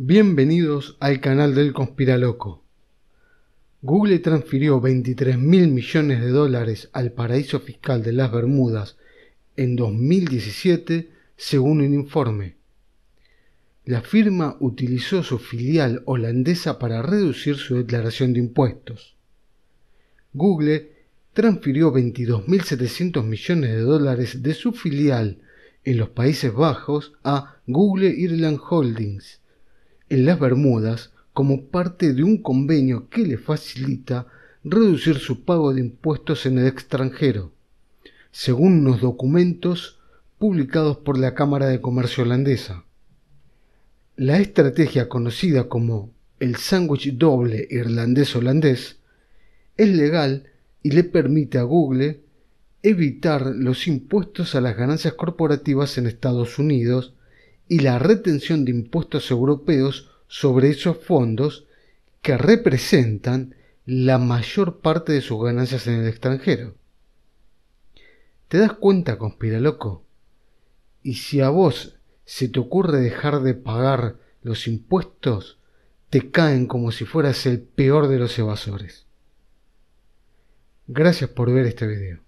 Bienvenidos al canal del Conspiraloco. Google transfirió 23 mil millones de dólares al paraíso fiscal de las Bermudas en 2017, según un informe. La firma utilizó su filial holandesa para reducir su declaración de impuestos. Google transfirió 22.700 millones de dólares de su filial en los Países Bajos a Google Ireland Holdings, en las Bermudas como parte de un convenio que le facilita reducir su pago de impuestos en el extranjero, según unos documentos publicados por la Cámara de Comercio holandesa. La estrategia conocida como el sándwich doble irlandés-holandés es legal y le permite a Google evitar los impuestos a las ganancias corporativas en Estados Unidos y la retención de impuestos europeos sobre esos fondos que representan la mayor parte de sus ganancias en el extranjero. ¿Te das cuenta, loco. Y si a vos se te ocurre dejar de pagar los impuestos, te caen como si fueras el peor de los evasores. Gracias por ver este video.